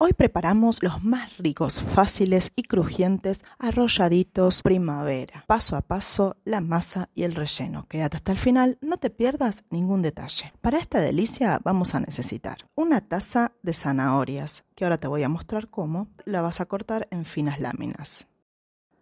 Hoy preparamos los más ricos, fáciles y crujientes arrolladitos primavera. Paso a paso la masa y el relleno. Quédate hasta el final, no te pierdas ningún detalle. Para esta delicia vamos a necesitar una taza de zanahorias, que ahora te voy a mostrar cómo. La vas a cortar en finas láminas,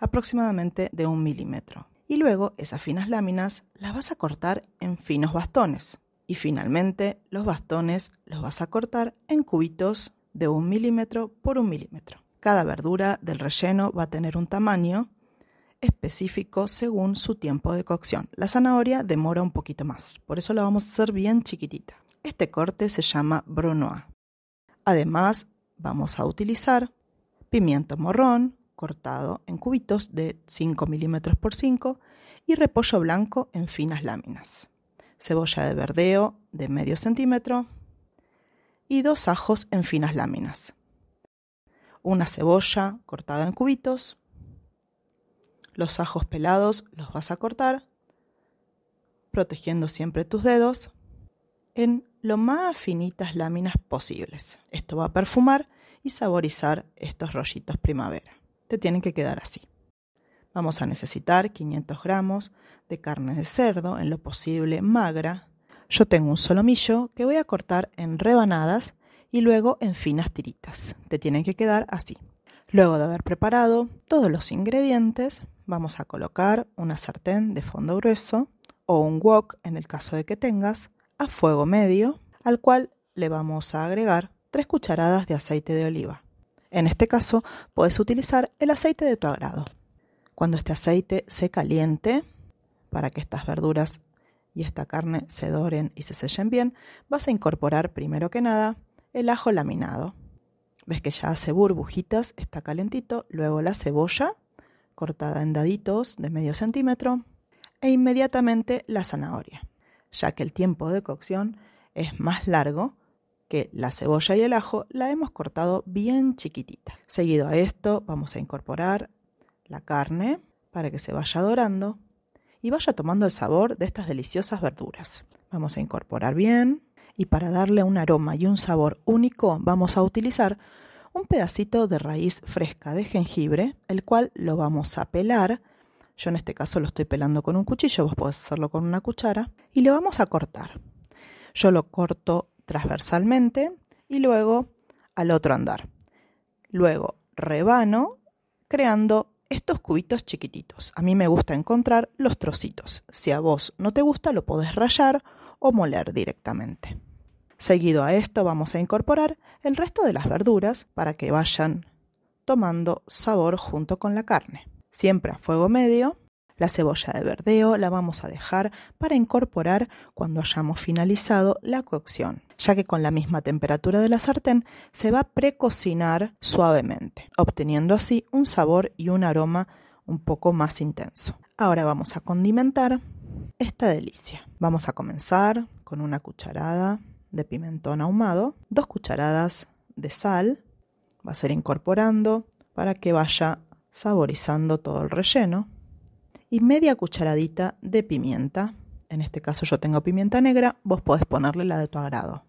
aproximadamente de un milímetro. Y luego esas finas láminas las vas a cortar en finos bastones. Y finalmente los bastones los vas a cortar en cubitos de un milímetro por un milímetro. Cada verdura del relleno va a tener un tamaño específico según su tiempo de cocción. La zanahoria demora un poquito más, por eso la vamos a hacer bien chiquitita. Este corte se llama brunoise. Además, vamos a utilizar pimiento morrón cortado en cubitos de 5 milímetros por 5 y repollo blanco en finas láminas. Cebolla de verdeo de medio centímetro, y dos ajos en finas láminas. Una cebolla cortada en cubitos. Los ajos pelados los vas a cortar, protegiendo siempre tus dedos, en lo más finitas láminas posibles. Esto va a perfumar y saborizar estos rollitos primavera. Te tienen que quedar así. Vamos a necesitar 500 gramos de carne de cerdo, en lo posible magra, yo tengo un solomillo que voy a cortar en rebanadas y luego en finas tiritas. Te tienen que quedar así. Luego de haber preparado todos los ingredientes, vamos a colocar una sartén de fondo grueso o un wok en el caso de que tengas a fuego medio, al cual le vamos a agregar 3 cucharadas de aceite de oliva. En este caso, puedes utilizar el aceite de tu agrado. Cuando este aceite se caliente, para que estas verduras y esta carne se doren y se sellen bien, vas a incorporar primero que nada el ajo laminado. Ves que ya hace burbujitas, está calentito, luego la cebolla cortada en daditos de medio centímetro e inmediatamente la zanahoria, ya que el tiempo de cocción es más largo que la cebolla y el ajo la hemos cortado bien chiquitita. Seguido a esto vamos a incorporar la carne para que se vaya dorando y vaya tomando el sabor de estas deliciosas verduras. Vamos a incorporar bien y para darle un aroma y un sabor único vamos a utilizar un pedacito de raíz fresca de jengibre, el cual lo vamos a pelar. Yo en este caso lo estoy pelando con un cuchillo, vos podés hacerlo con una cuchara y lo vamos a cortar. Yo lo corto transversalmente y luego al otro andar. Luego rebano creando estos cubitos chiquititos. A mí me gusta encontrar los trocitos. Si a vos no te gusta, lo podés rayar o moler directamente. Seguido a esto vamos a incorporar el resto de las verduras para que vayan tomando sabor junto con la carne. Siempre a fuego medio. La cebolla de verdeo la vamos a dejar para incorporar cuando hayamos finalizado la cocción ya que con la misma temperatura de la sartén se va a precocinar suavemente, obteniendo así un sabor y un aroma un poco más intenso. Ahora vamos a condimentar esta delicia. Vamos a comenzar con una cucharada de pimentón ahumado, dos cucharadas de sal, va a ser incorporando para que vaya saborizando todo el relleno, y media cucharadita de pimienta. En este caso yo tengo pimienta negra, vos podés ponerle la de tu agrado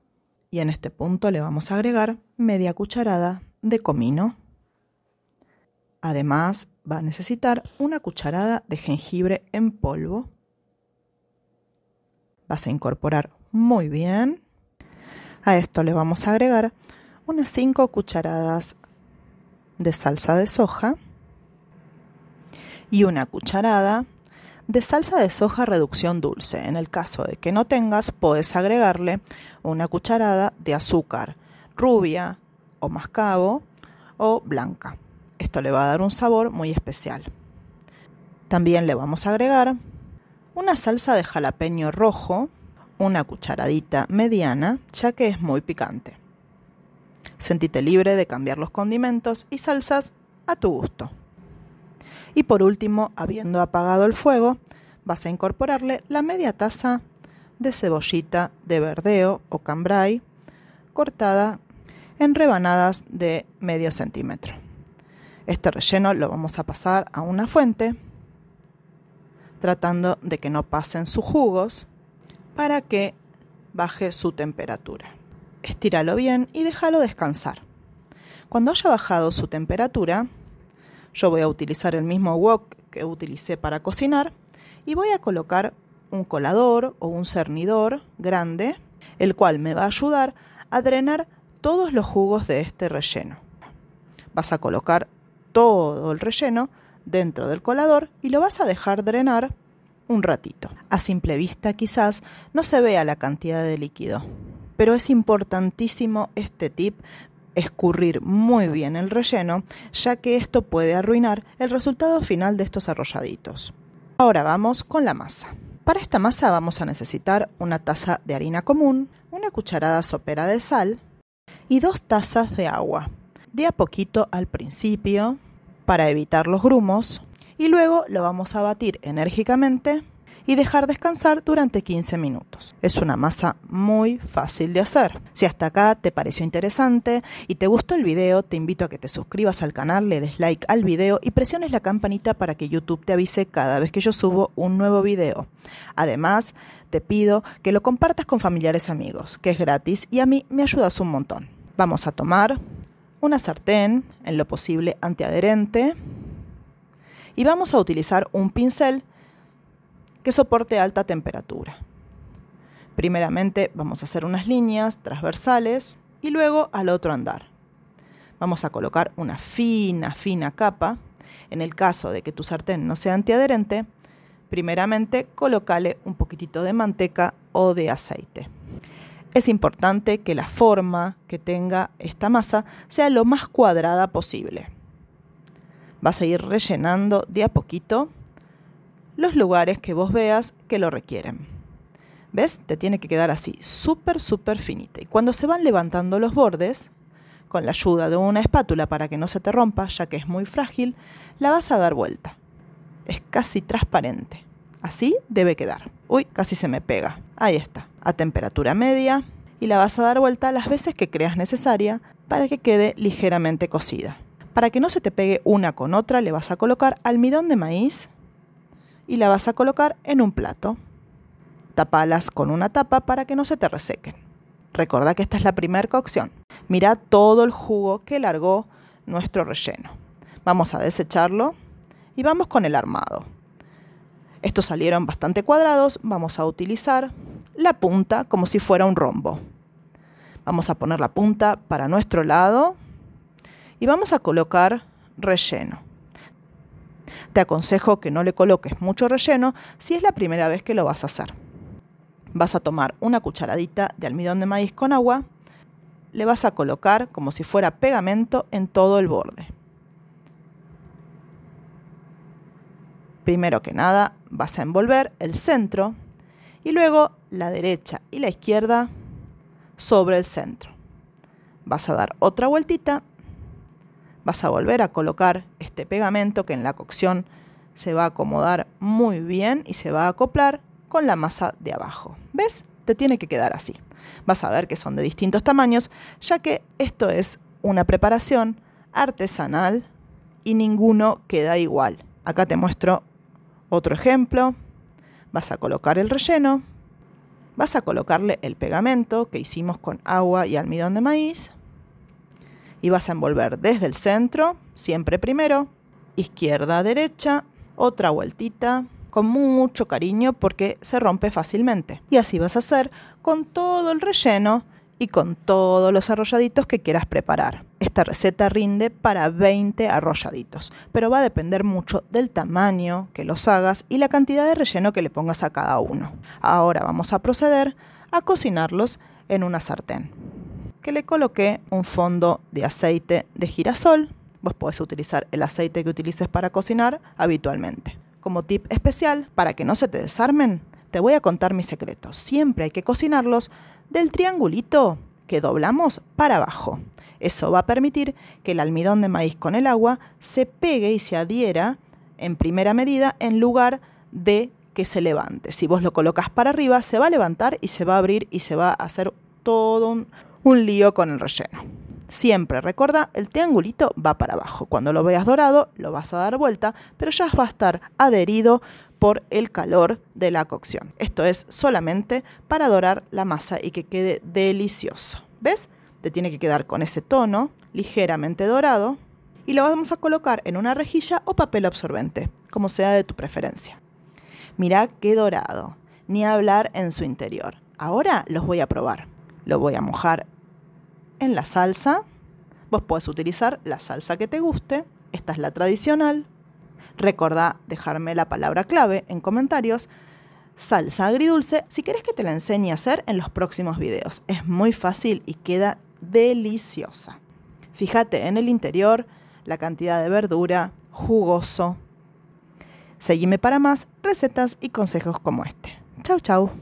y en este punto le vamos a agregar media cucharada de comino. Además va a necesitar una cucharada de jengibre en polvo. Vas a incorporar muy bien. A esto le vamos a agregar unas 5 cucharadas de salsa de soja y una cucharada de salsa de soja reducción dulce. En el caso de que no tengas, puedes agregarle una cucharada de azúcar rubia o mascabo o blanca. Esto le va a dar un sabor muy especial. También le vamos a agregar una salsa de jalapeño rojo, una cucharadita mediana, ya que es muy picante. Sentite libre de cambiar los condimentos y salsas a tu gusto. Y por último, habiendo apagado el fuego, vas a incorporarle la media taza de cebollita de verdeo o cambrai cortada en rebanadas de medio centímetro. Este relleno lo vamos a pasar a una fuente tratando de que no pasen sus jugos para que baje su temperatura. Estíralo bien y déjalo descansar. Cuando haya bajado su temperatura, yo voy a utilizar el mismo wok que utilicé para cocinar y voy a colocar un colador o un cernidor grande, el cual me va a ayudar a drenar todos los jugos de este relleno. Vas a colocar todo el relleno dentro del colador y lo vas a dejar drenar un ratito. A simple vista quizás no se vea la cantidad de líquido, pero es importantísimo este tip escurrir muy bien el relleno, ya que esto puede arruinar el resultado final de estos arrolladitos. Ahora vamos con la masa. Para esta masa vamos a necesitar una taza de harina común, una cucharada sopera de sal y dos tazas de agua. De a poquito al principio para evitar los grumos y luego lo vamos a batir enérgicamente y dejar descansar durante 15 minutos. Es una masa muy fácil de hacer. Si hasta acá te pareció interesante y te gustó el video, te invito a que te suscribas al canal, le des like al video y presiones la campanita para que YouTube te avise cada vez que yo subo un nuevo video. Además, te pido que lo compartas con familiares y amigos, que es gratis y a mí me ayudas un montón. Vamos a tomar una sartén, en lo posible antiadherente, y vamos a utilizar un pincel que soporte alta temperatura. Primeramente vamos a hacer unas líneas transversales y luego al otro andar. Vamos a colocar una fina, fina capa. En el caso de que tu sartén no sea antiadherente, primeramente colocale un poquitito de manteca o de aceite. Es importante que la forma que tenga esta masa sea lo más cuadrada posible. Vas a ir rellenando de a poquito los lugares que vos veas que lo requieren. ¿Ves? Te tiene que quedar así, súper, súper finita. Y cuando se van levantando los bordes, con la ayuda de una espátula para que no se te rompa, ya que es muy frágil, la vas a dar vuelta. Es casi transparente. Así debe quedar. Uy, casi se me pega. Ahí está, a temperatura media. Y la vas a dar vuelta las veces que creas necesaria para que quede ligeramente cocida. Para que no se te pegue una con otra, le vas a colocar almidón de maíz y la vas a colocar en un plato. Tapalas con una tapa para que no se te resequen. Recuerda que esta es la primera cocción. Mira todo el jugo que largó nuestro relleno. Vamos a desecharlo y vamos con el armado. Estos salieron bastante cuadrados, vamos a utilizar la punta como si fuera un rombo. Vamos a poner la punta para nuestro lado y vamos a colocar relleno. Te aconsejo que no le coloques mucho relleno si es la primera vez que lo vas a hacer. Vas a tomar una cucharadita de almidón de maíz con agua, le vas a colocar como si fuera pegamento en todo el borde. Primero que nada vas a envolver el centro y luego la derecha y la izquierda sobre el centro. Vas a dar otra vueltita Vas a volver a colocar este pegamento que en la cocción se va a acomodar muy bien y se va a acoplar con la masa de abajo. ¿Ves? Te tiene que quedar así. Vas a ver que son de distintos tamaños, ya que esto es una preparación artesanal y ninguno queda igual. Acá te muestro otro ejemplo. Vas a colocar el relleno, vas a colocarle el pegamento que hicimos con agua y almidón de maíz y vas a envolver desde el centro, siempre primero, izquierda, a derecha, otra vueltita con mucho cariño porque se rompe fácilmente. Y así vas a hacer con todo el relleno y con todos los arrolladitos que quieras preparar. Esta receta rinde para 20 arrolladitos, pero va a depender mucho del tamaño que los hagas y la cantidad de relleno que le pongas a cada uno. Ahora vamos a proceder a cocinarlos en una sartén que le coloqué un fondo de aceite de girasol. Vos podés utilizar el aceite que utilices para cocinar habitualmente. Como tip especial, para que no se te desarmen, te voy a contar mi secreto. Siempre hay que cocinarlos del triangulito que doblamos para abajo. Eso va a permitir que el almidón de maíz con el agua se pegue y se adhiera en primera medida en lugar de que se levante. Si vos lo colocas para arriba, se va a levantar y se va a abrir y se va a hacer todo un, un lío con el relleno. Siempre recuerda, el triangulito va para abajo. Cuando lo veas dorado, lo vas a dar vuelta, pero ya va a estar adherido por el calor de la cocción. Esto es solamente para dorar la masa y que quede delicioso. ¿Ves? Te tiene que quedar con ese tono ligeramente dorado y lo vamos a colocar en una rejilla o papel absorbente, como sea de tu preferencia. Mirá qué dorado, ni hablar en su interior. Ahora los voy a probar. Lo voy a mojar en la salsa. Vos podés utilizar la salsa que te guste. Esta es la tradicional. Recordá dejarme la palabra clave en comentarios. Salsa agridulce, si querés que te la enseñe a hacer en los próximos videos. Es muy fácil y queda deliciosa. Fíjate en el interior, la cantidad de verdura, jugoso. Seguime para más recetas y consejos como este. Chau, chau.